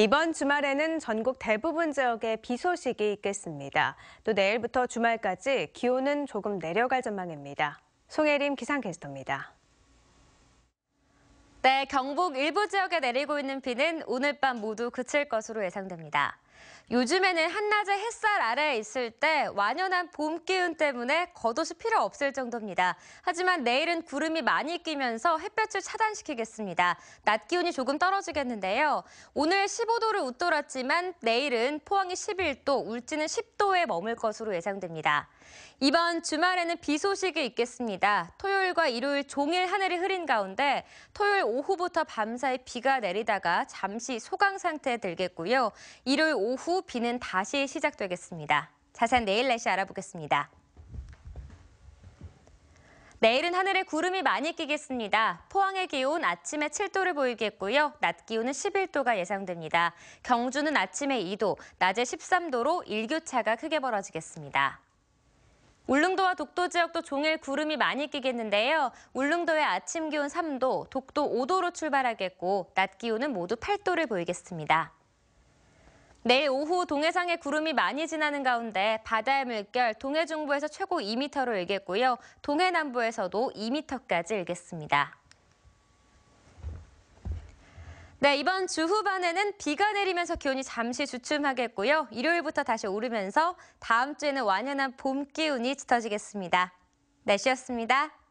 이번 주말에는 전국 대부분 지역에 비 소식이 있겠습니다. 또 내일부터 주말까지 기온은 조금 내려갈 전망입니다. 송혜림 기상캐스터입니다. 네, 경북 일부 지역에 내리고 있는 비는 오늘 밤 모두 그칠 것으로 예상됩니다. 요즘에는 한낮의 햇살 아래에 있을 때 완연한 봄 기운 때문에 겉옷이 필요 없을 정도입니다. 하지만 내일은 구름이 많이 끼면서 햇볕을 차단시키겠습니다. 낮 기온이 조금 떨어지겠는데요. 오늘 15도를 웃돌았지만 내일은 포항이 11도, 울진은 10도에 머물 것으로 예상됩니다. 이번 주말에는 비 소식이 있겠습니다. 토요일과 일요일 종일 하늘이 흐린 가운데 토요일 오후부터 밤사이 비가 내리다가 잠시 소강 상태에 들겠고요. 일요일 오후 오후 비는 다시 시작되겠습니다. 자세한 내일 날씨 알아보겠습니다. 내일은 하늘에 구름이 많이 끼겠습니다. 포항의 기온 아침에 7도를 보이겠고요. 낮 기온은 11도가 예상됩니다. 경주는 아침에 2도, 낮에 13도로 일교차가 크게 벌어지겠습니다. 울릉도와 독도 지역도 종일 구름이 많이 끼겠는데요. 울릉도의 아침 기온 3도, 독도 5도로 출발하겠고 낮 기온은 모두 8도를 보이겠습니다. 내일 오후 동해상에 구름이 많이 지나는 가운데 바다의 물결 동해 중부에서 최고 2m로 일겠고요. 동해 남부에서도 2m까지 일겠습니다. 네, 이번 주 후반에는 비가 내리면서 기온이 잠시 주춤하겠고요. 일요일부터 다시 오르면서 다음 주에는 완연한 봄 기운이 짙어지겠습니다. 날씨였습니다.